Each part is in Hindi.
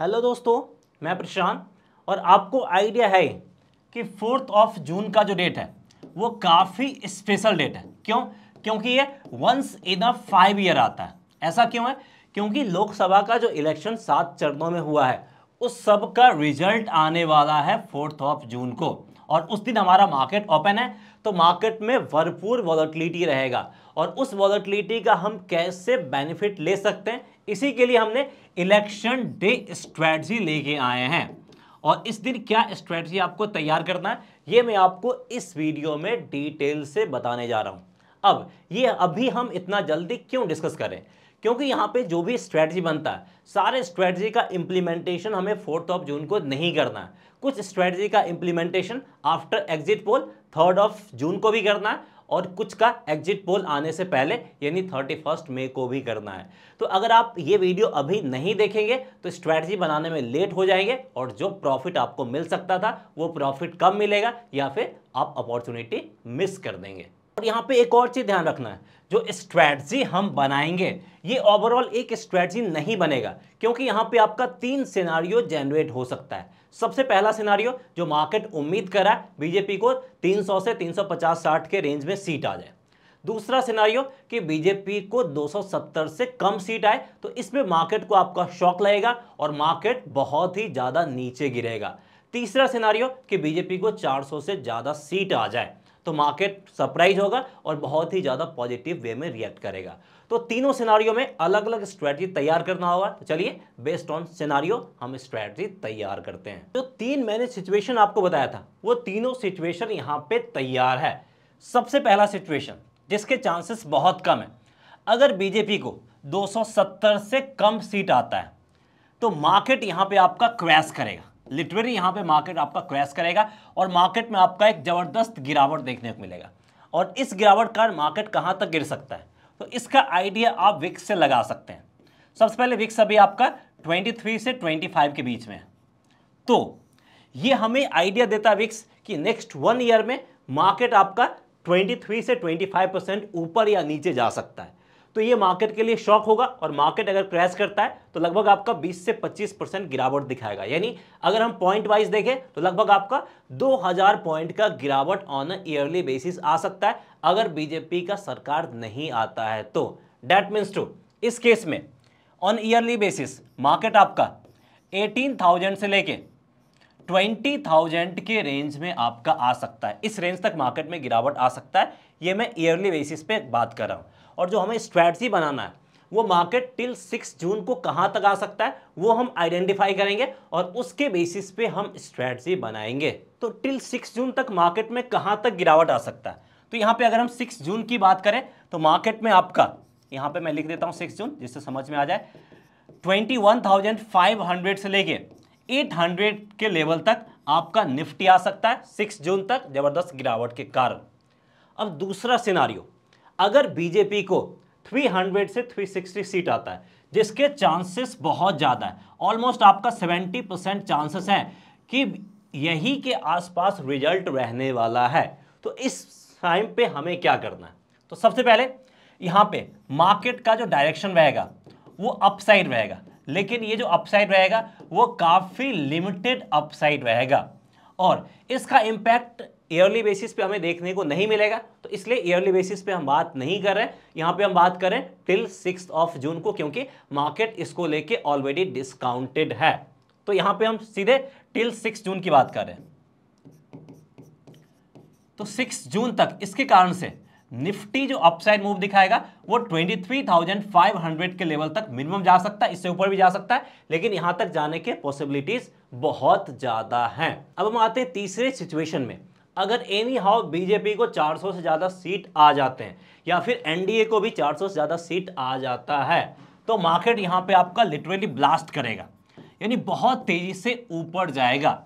हेलो दोस्तों मैं प्रशांत और आपको आइडिया है कि फोर्थ ऑफ जून का जो डेट है वो काफ़ी स्पेशल डेट है क्यों क्योंकि ये once in a five year आता है ऐसा क्यों है क्योंकि लोकसभा का जो इलेक्शन सात चरणों में हुआ है उस सब का रिजल्ट आने वाला है फोर्थ ऑफ जून को और उस दिन हमारा मार्केट ओपन है तो मार्केट में भरपूर वॉलेटिलिटी रहेगा और उस वॉलिटिलिटी का हम कैसे बेनिफिट ले सकते हैं इसी के लिए हमने इलेक्शन डे स्ट्रैटी लेके आए हैं और इस दिन क्या स्ट्रैटी आपको तैयार करना है ये मैं आपको इस वीडियो में डिटेल से बताने जा रहा हूँ अब ये अभी हम इतना जल्दी क्यों डिस्कस करें क्योंकि यहाँ पे जो भी स्ट्रेटजी बनता है सारे स्ट्रेटजी का इम्प्लीमेंटेशन हमें फोर्थ ऑफ जून को नहीं करना है कुछ स्ट्रेटजी का implementation after exit poll third of June को भी करना है और कुछ का एग्जिट पोल आने से पहले यानी थर्टी फर्स्ट मे को भी करना है तो अगर आप ये वीडियो अभी नहीं देखेंगे तो स्ट्रैटी बनाने में लेट हो जाएंगे और जो प्रॉफिट आपको मिल सकता था वो प्रॉफिट कम मिलेगा या फिर आप अपॉर्चुनिटी मिस कर देंगे और यहाँ पे एक और चीज़ ध्यान रखना है जो स्ट्रैटी हम बनाएंगे ये ओवरऑल एक स्ट्रैटी नहीं बनेगा क्योंकि यहाँ पे आपका तीन सिनारियो जनरेट हो सकता है सबसे पहला सिनारियो जो मार्केट उम्मीद है बीजेपी को 300 से 350 60 के रेंज में सीट आ जाए दूसरा सिनारियो कि बीजेपी को 270 से कम सीट आए तो इसमें मार्केट को आपका शौक लगेगा और मार्केट बहुत ही ज़्यादा नीचे गिरेगा तीसरा सिनारियो कि बीजेपी को 400 से ज़्यादा सीट आ जाए तो मार्केट सरप्राइज होगा और बहुत ही ज़्यादा पॉजिटिव वे में रिएक्ट करेगा तो तीनों सिनारियों में अलग अलग स्ट्रैटेजी तैयार करना होगा तो चलिए बेस्ड ऑन सिनारियो हम स्ट्रैटेजी तैयार करते हैं जो तो तीन मैंने सिचुएशन आपको बताया था वो तीनों सिचुएशन यहाँ पे तैयार है सबसे पहला सिचुएशन जिसके चांसेस बहुत कम है अगर बीजेपी को 270 से कम सीट आता है तो मार्केट यहाँ पे आपका क्रैश करेगा लिटरेरी यहाँ पे मार्केट आपका क्रैश करेगा और मार्केट में आपका एक ज़बरदस्त गिरावट देखने को मिलेगा और इस गिरावट का मार्केट कहाँ तक गिर सकता है तो इसका आइडिया आप विक्स से लगा सकते हैं सबसे पहले विक्स अभी आपका 23 से 25 के बीच में है तो ये हमें आइडिया देता है विक्स कि नेक्स्ट वन ईयर में मार्केट आपका 23 से 25 परसेंट ऊपर या नीचे जा सकता है तो ये मार्केट के लिए शॉक होगा और मार्केट अगर क्रैश करता है तो लगभग आपका 20 से 25 परसेंट गिरावट दिखाएगा यानी अगर हम पॉइंट वाइज देखें तो लगभग आपका 2000 पॉइंट का गिरावट ऑन ईयरली बेसिस आ सकता है अगर बीजेपी का सरकार नहीं आता है तो डैट मीन्स टू इस केस में ऑन ईयरली बेसिस मार्केट आपका एटीन से लेके 20,000 के रेंज में आपका आ सकता है इस रेंज तक मार्केट में गिरावट आ सकता है ये मैं ईयरली बेसिस पे बात कर रहा हूँ और जो हमें स्ट्रैटी बनाना है वो मार्केट टिल सिक्स जून को कहाँ तक आ सकता है वो हम आइडेंटिफाई करेंगे और उसके बेसिस पे हम स्ट्रैटी बनाएंगे तो टिल सिक्स जून तक मार्केट में कहाँ तक गिरावट आ सकता है तो यहाँ पे अगर हम सिक्स जून की बात करें तो मार्केट में आपका यहाँ पे मैं लिख देता हूँ सिक्स जून जिससे समझ में आ जाए twenty one thousand five hundred से लेके एट हंड्रेड के लेवल तक आपका निफ्टी आ सकता है सिक्स जून तक जबरदस्त गिरावट के कारण अब दूसरा सिनारियो अगर बीजेपी को 300 से 360 सीट आता है जिसके चांसेस बहुत ज़्यादा है ऑलमोस्ट आपका 70 परसेंट चांसेस हैं कि यही के आसपास रिजल्ट रहने वाला है तो इस टाइम पे हमें क्या करना है तो सबसे पहले यहाँ पे मार्केट का जो डायरेक्शन रहेगा वो अपसाइड रहेगा लेकिन ये जो अपसाइड रहेगा वो काफ़ी लिमिटेड अपसाइड रहेगा और इसका इम्पैक्ट ईयरली बेसिस पे हमें देखने को नहीं मिलेगा तो इसलिए ईयरली बेसिस पे हम बात नहीं कर रहे हैं यहाँ पे हम बात करें टिल सिक्स ऑफ जून को क्योंकि मार्केट इसको लेके ऑलरेडी डिस्काउंटेड है तो यहाँ पे हम सीधे टिल सिक्स जून की बात कर रहे हैं तो सिक्स जून तक इसके कारण से निफ्टी जो अपसाइड मूव दिखाएगा वो 23,500 के लेवल तक मिनिमम जा सकता है इससे ऊपर भी जा सकता है लेकिन यहां तक जाने के पॉसिबिलिटीज बहुत ज्यादा हैं अब हम आते हैं तीसरे सिचुएशन में अगर एनी हाउ बीजेपी को 400 से ज़्यादा सीट आ जाते हैं या फिर एनडीए को भी 400 से ज़्यादा सीट आ जाता है तो मार्केट यहाँ पे आपका लिटरली ब्लास्ट करेगा यानी बहुत तेज़ी से ऊपर जाएगा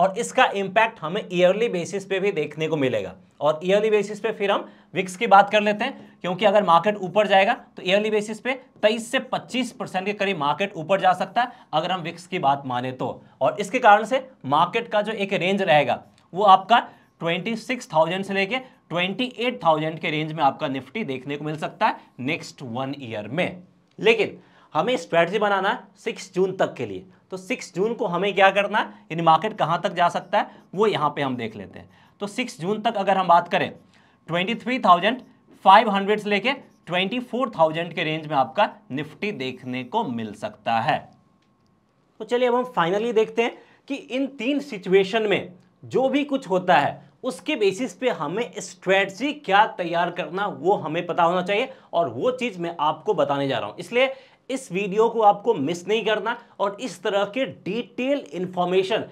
और इसका इम्पैक्ट हमें ईयरली बेसिस पे भी देखने को मिलेगा और ईयरली बेसिस पे फिर हम विक्स की बात कर लेते हैं क्योंकि अगर मार्केट ऊपर जाएगा तो ईयरली बेसिस पे 23 से 25 परसेंट के करीब मार्केट ऊपर जा सकता है अगर हम विक्स की बात माने तो और इसके कारण से मार्केट का जो एक रेंज रहेगा वो आपका 26,000 से लेके 28,000 के रेंज में आपका निफ्टी देखने को मिल सकता है नेक्स्ट वन ईयर में लेकिन हमें स्ट्रेटजी बनाना है 6 जून तक के लिए तो 6 जून को हमें क्या करना है यानी मार्केट कहां तक जा सकता है वो यहां पे हम देख लेते हैं तो 6 जून तक अगर हम बात करें ट्वेंटी से लेके ट्वेंटी के रेंज में आपका निफ्टी देखने को मिल सकता है तो चलिए अब हम फाइनली देखते हैं कि इन तीन सिचुएशन में जो भी कुछ होता है उसके बेसिस पे हमें स्ट्रेटजी क्या तैयार करना वो हमें पता होना चाहिए और वो चीज़ मैं आपको बताने जा रहा हूँ इसलिए इस वीडियो को आपको मिस नहीं करना और इस तरह के डिटेल इन्फॉर्मेशन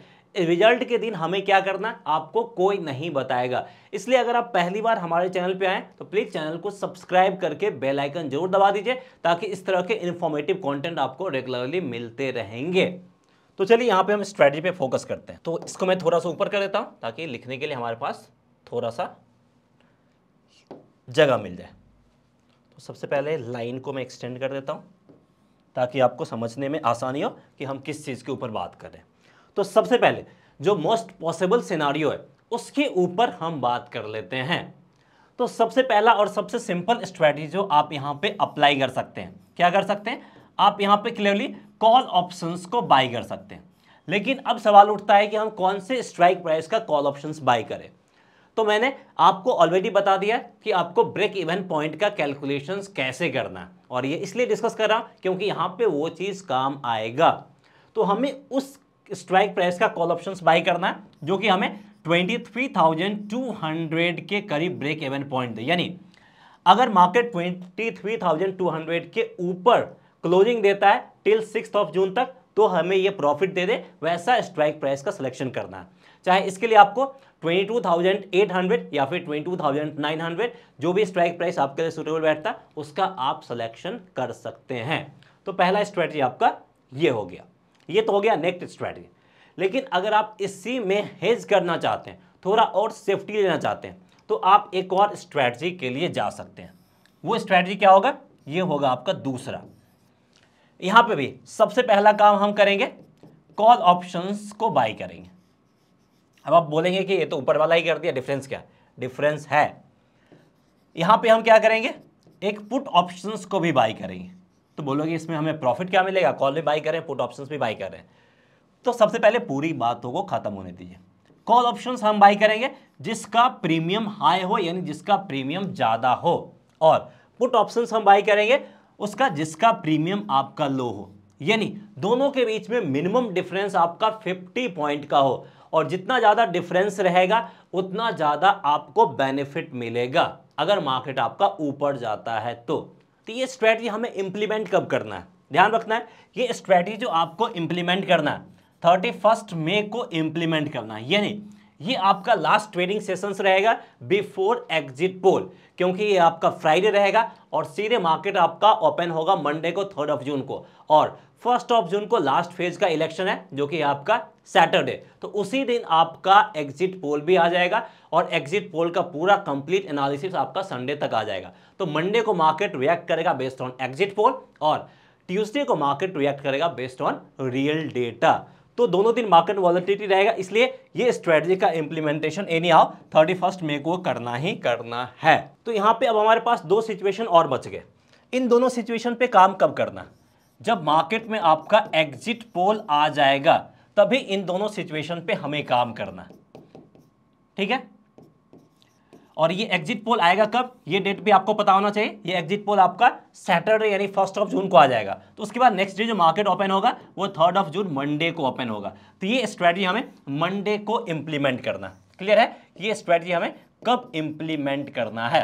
रिजल्ट के दिन हमें क्या करना आपको कोई नहीं बताएगा इसलिए अगर आप पहली बार हमारे चैनल पे आए तो प्लीज़ चैनल को सब्सक्राइब करके बेल आइकन जरूर दबा दीजिए ताकि इस तरह के इन्फॉर्मेटिव कंटेंट आपको रेगुलरली मिलते रहेंगे तो चलिए यहाँ पे हम स्ट्रैटेजी पे फोकस करते हैं तो इसको मैं थोड़ा सा ऊपर कर देता हूँ ताकि लिखने के लिए हमारे पास थोड़ा सा जगह मिल जाए तो सबसे पहले लाइन को मैं एक्सटेंड कर देता हूँ ताकि आपको समझने में आसानी हो कि हम किस चीज़ के ऊपर बात करें तो सबसे पहले जो मोस्ट पॉसिबल सिनारियो है उसके ऊपर हम बात कर लेते हैं तो सबसे पहला और सबसे सिंपल स्ट्रैटेजी जो आप यहाँ पे अप्लाई कर सकते हैं क्या कर सकते हैं आप यहाँ पे क्लियरली कॉल ऑप्शंस को बाई कर सकते हैं लेकिन अब सवाल उठता है कि हम कौन से स्ट्राइक प्राइस का कॉल ऑप्शंस बाई करें तो मैंने आपको ऑलरेडी बता दिया कि आपको ब्रेक इवन पॉइंट का कैलकुलेशंस कैसे करना है और ये इसलिए डिस्कस कर रहा क्योंकि यहाँ पे वो चीज़ काम आएगा तो हमें उस स्ट्राइक प्राइस का कॉल ऑप्शन बाई करना है जो कि हमें twenty three thousand two hundred के करीब ब्रेक इवन पॉइंट दे यानी अगर market twenty three thousand two hundred के ऊपर क्लोजिंग देता है टिल सिक्स ऑफ जून तक तो हमें ये प्रॉफिट दे दे वैसा स्ट्राइक प्राइस का सिलेक्शन करना है चाहे इसके लिए आपको 22,800 या फिर 22,900 जो भी स्ट्राइक प्राइस आपके लिए सुटेबल बैठता है उसका आप सिलेक्शन कर सकते हैं तो पहला स्ट्रैटेजी आपका ये हो गया ये तो हो गया नेक्स्ट स्ट्रैटेजी लेकिन अगर आप इसी में हेज करना चाहते हैं थोड़ा और सेफ्टी लेना चाहते हैं तो आप एक और स्ट्रैटी के लिए जा सकते हैं वो स्ट्रैटी क्या होगा ये होगा आपका दूसरा यहां पे भी सबसे पहला काम हम करेंगे कॉल ऑप्शंस को बाई करेंगे अब आप बोलेंगे कि ये तो ऊपर वाला ही कर दिया डिफरेंस क्या डिफरेंस है यहां पे हम क्या करेंगे एक पुट ऑप्शंस को भी बाई करेंगे तो बोलोगे इसमें हमें प्रॉफिट क्या मिलेगा कॉल भी बाई करें पुट ऑप्शन भी बाई करें तो सबसे पहले पूरी बातों को ख़त्म होने दीजिए कॉल ऑप्शन हम बाई करेंगे जिसका प्रीमियम हाई हो यानी जिसका प्रीमियम ज़्यादा हो और पुट ऑप्शन हम बाई करेंगे उसका जिसका प्रीमियम आपका लो हो यानी दोनों के बीच में मिनिमम डिफरेंस आपका 50 पॉइंट का हो और जितना ज़्यादा डिफरेंस रहेगा उतना ज़्यादा आपको बेनिफिट मिलेगा अगर मार्केट आपका ऊपर जाता है तो तो ये स्ट्रैटी हमें इम्प्लीमेंट कब करना है ध्यान रखना है ये स्ट्रैटी जो आपको इम्प्लीमेंट करना है थर्टी फर्स्ट मे को इम्प्लीमेंट करना है यानी ये आपका लास्ट ट्रेडिंग सेशंस रहेगा बिफोर एग्जिट पोल क्योंकि ये आपका फ्राइडे रहेगा और सीधे मार्केट आपका ओपन होगा मंडे को थर्ड ऑफ जून को और फर्स्ट ऑफ जून को लास्ट फेज का इलेक्शन है जो कि आपका सैटरडे तो उसी दिन आपका एग्जिट पोल भी आ जाएगा और एग्जिट पोल का पूरा कंप्लीट एनालिसिस आपका संडे तक आ जाएगा तो मंडे को मार्केट रिएक्ट करेगा बेस्ड ऑन एग्जिट पोल और ट्यूसडे को मार्केट रिएक्ट करेगा बेस्ड ऑन रियल डेटा तो दोनों दिन मार्केट वॉलिटिटी रहेगा इसलिए ये स्ट्रेटजी का implementation anyhow thirty first May को करना ही करना है तो यहाँ पे अब हमारे पास दो सिचुएशन और बच गए इन दोनों सिचुएशन पे काम कब करना जब मार्केट में आपका एग्जिट पोल आ जाएगा तभी इन दोनों सिचुएशन पे हमें काम करना ठीक है और ये एग्जिट पोल आएगा कब ये डेट भी आपको पता होना चाहिए ये एग्जिट पोल आपका सैटरडे यानी फर्स्ट ऑफ जून को आ जाएगा तो उसके बाद नेक्स्ट डे जो मार्केट ओपन होगा वो थर्ड ऑफ जून मंडे को ओपन होगा तो ये स्ट्रेटजी हमें मंडे को इम्प्लीमेंट करना क्लियर है ये स्ट्रेटजी हमें कब इम्प्लीमेंट करना है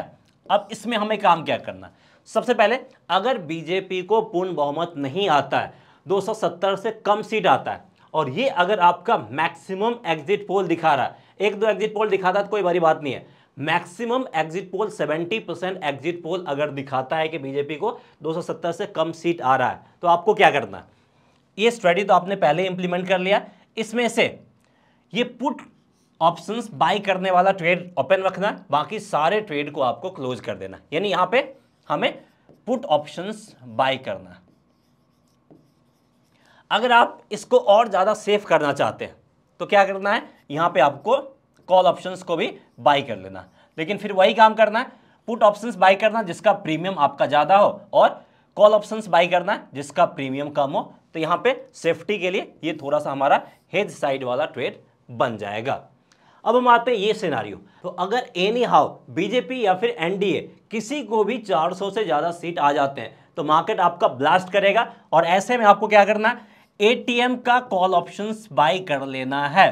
अब इसमें हमें काम क्या करना सबसे पहले अगर बीजेपी को पूर्ण बहुमत नहीं आता है दो से कम सीट आता है और ये अगर आपका मैक्सिमम एग्जिट पोल दिखा रहा है एक दो एग्जिट पोल दिखाता है तो कोई बड़ी बात नहीं है maximum exit poll 70 percent exit poll अगर दिखाता है कि बीजेपी को 270 से कम सीट आ रहा है तो आपको क्या करना है ये स्ट्रेटी तो आपने पहले इंप्लीमेंट कर लिया इसमें से ये पुट ऑप्शंस बाय करने वाला ट्रेड ओपन रखना बाकी सारे ट्रेड को आपको क्लोज कर देना यानी यहां पे हमें पुट ऑप्शंस बाय करना अगर आप इसको और ज़्यादा सेफ करना चाहते हैं तो क्या करना है यहां पे आपको कॉल ऑप्शंस को भी बाई कर लेना लेकिन फिर वही काम करना है पुट ऑप्शंस बाई करना जिसका प्रीमियम आपका ज़्यादा हो और कॉल ऑप्शंस बाई करना जिसका प्रीमियम कम हो तो यहाँ पे सेफ्टी के लिए ये थोड़ा सा हमारा हेज साइड वाला ट्रेड बन जाएगा अब हम आते हैं ये सिनारियो तो अगर एनी हाउ बीजेपी या फिर एनडीए किसी को भी 400 से ज़्यादा सीट आ जाते हैं तो मार्केट आपका ब्लास्ट करेगा और ऐसे में आपको क्या करना है एटीएम का कॉल ऑप्शंस बाई कर लेना है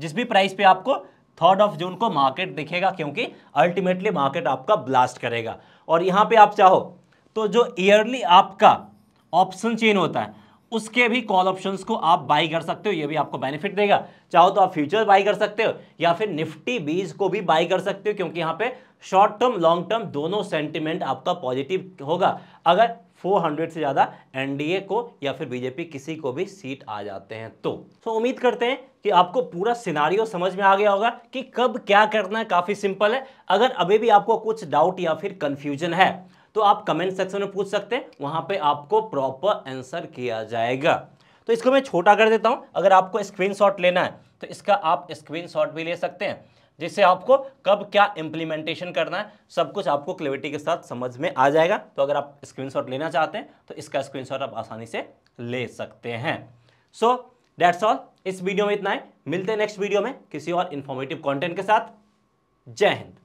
जिस भी प्राइस पे आपको थर्ड ऑफ जून को मार्केट दिखेगा क्योंकि अल्टीमेटली मार्केट आपका ब्लास्ट करेगा और यहाँ पे आप चाहो तो जो ईयरली आपका ऑप्शन चेन होता है उसके भी कॉल ऑप्शन को आप बाई कर सकते हो ये भी आपको बेनिफिट देगा चाहो तो आप फ्यूचर बाई कर सकते हो या फिर निफ्टी बीज को भी बाई कर सकते हो क्योंकि यहाँ पे शॉर्ट टर्म लॉन्ग टर्म दोनों सेंटिमेंट आपका पॉजिटिव होगा अगर 400 से ज़्यादा एनडीए को या फिर बीजेपी किसी को भी सीट आ जाते हैं तो सो उम्मीद करते हैं कि आपको पूरा सिनारियो समझ में आ गया होगा कि कब क्या करना है काफ़ी सिंपल है अगर अभी भी आपको कुछ डाउट या फिर कन्फ्यूजन है तो आप कमेंट सेक्शन में पूछ सकते हैं वहाँ पे आपको प्रॉपर आंसर किया जाएगा तो इसको मैं छोटा कर देता हूँ अगर आपको स्क्रीनशॉट लेना है तो इसका आप स्क्रीनशॉट भी ले सकते हैं जिससे आपको कब क्या इम्प्लीमेंटेशन करना है सब कुछ आपको क्लिविटी के साथ समझ में आ जाएगा तो अगर आप शॉट लेना चाहते हैं तो इसका शॉट आप आसानी से ले सकते हैं सो डैट्स ऑल इस वीडियो में इतना है मिलते हैं नेक्स्ट वीडियो में किसी और इन्फॉर्मेटिव कॉन्टेंट के साथ जय हिंद